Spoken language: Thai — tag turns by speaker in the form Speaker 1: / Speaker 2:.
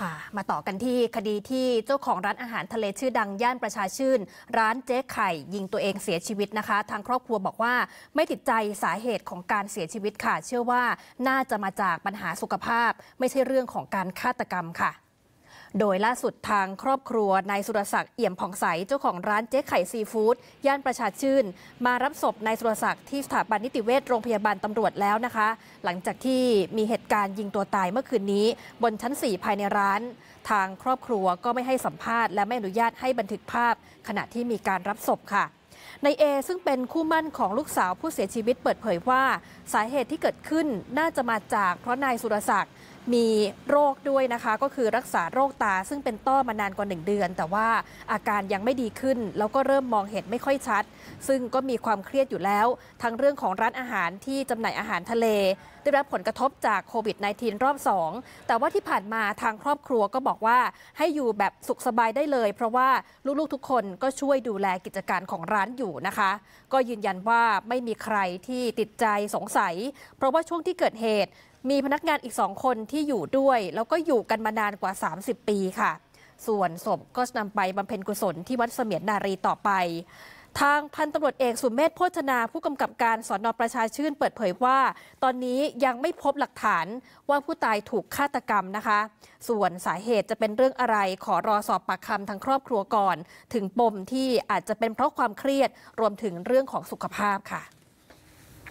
Speaker 1: ค่ะมาต่อกันที่คดีที่เจ้าของร้านอาหารทะเลชื่อดังย่านประชาชื่นร้านเจ๊ไข่ ยิงตัวเองเสียชีวิตนะคะ ทางครอบครัวบอกว่าไม่ติดใจสาเหตุของการเสียชีวิตค่ะ เชื่อว่าน่าจะมาจากปัญหาสุขภาพ ไม่ใช่เรื่องของการฆาตกรรมค่ะโดยล่าสุดทางครอบครัวนายสุรศักดิ์เอี่ยมผ่องใสเจ้าของร้านเจ๊ไข่ซีฟู้ดย่านประชาชื่น มารับศพนายสุรศักดิ์ที่สถาบันนิติเวชโรงพยาบาลตำรวจแล้วนะคะ หลังจากที่มีเหตุการณ์ยิงตัวตายเมื่อคืนนี้ บนชั้น 4 ภายในร้าน ทางครอบครัวก็ไม่ให้สัมภาษณ์และไม่อนุญาตให้บันทึกภาพ ขณะที่มีการรับศพค่ะในเอซึ่งเป็นคู่มั่นของลูกสาวผู้เสียชีวิตเปิดเผยว่า สาเหตุที่เกิดขึ้นน่าจะมาจากเพราะนายสุรศักดิ์มีโรคด้วยนะคะก็คือรักษาโรคตาซึ่งเป็นต้อมานานกว่า 1 เดือน แต่ว่าอาการยังไม่ดีขึ้น แล้วก็เริ่มมองเห็นไม่ค่อยชัด ซึ่งก็มีความเครียดอยู่แล้ว ทั้งเรื่องของร้านอาหารที่จำหน่ายอาหารทะเลได้รับผลกระทบจากโควิด -19 รอบ 2 แต่ว่าที่ผ่านมาทางครอบครัวก็บอกว่า ให้อยู่แบบสุขสบายได้เลยเพราะว่า ลูกๆ ทุกคนก็ช่วยดูแลกิจการของร้านอยู่นะคะ ก็ยืนยันว่าไม่มีใครที่ติดใจสงสัย เพราะว่าช่วงที่เกิดเหตุ มีพนักงานอีกสองคนที่อยู่ด้วย แล้วก็อยู่กันมานานกว่า 30 ปีค่ะ ส่วนศพก็นำไปบำเพ็ญกุศลที่วัดเสมียนนารีต่อไปทางพันตำรวจเอกสุมเมธโพชนาผู้กำกับการสอนอประชาชื่นเปิดเผยว่า ตอนนี้ยังไม่พบหลักฐานว่าผู้ตายถูกฆาตกรรมนะคะ ส่วนสาเหตุจะเป็นเรื่องอะไร ขอรอสอบปากคำทางครอบครัวก่อน ถึงปมที่อาจจะเป็นเพราะความเครียดรวมถึงเรื่องของสุขภาพค่ะ